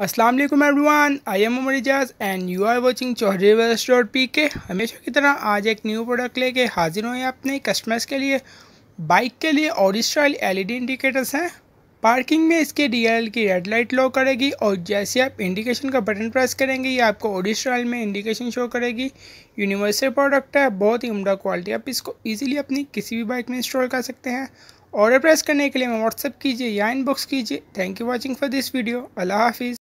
Aslam everyone I am Umar Ejaz and you are watching Chaudhary west P K हमेशा की तरह आज एक न्यू प्रोडक्ट लेके हाजिर हुए अपने कस्टमर्स के लिए बाइक के लिए और स्टाइल एल इंडिकेटर्स हैं पार्किंग में इसके डीएल की रेड लाइट लो करेगी और जैसे आप इंडिकेशन का बटन प्रेस करेंगे ये आपको ओडिस्ट्रॉयल में इंडिकेशन शो करेगी यूनिवर्सल प्रोडक्ट है बहुत ही उमदा क्वालिटी आप इसको इजीली अपनी किसी भी बाइक में इंस्टॉल कर सकते हैं ऑर्डर प्रेस करने के लिए हमें व्हाट्सअप कीजिए या इनबॉक्स कीजिए thank you watching for this video अल्लाह हाफिज़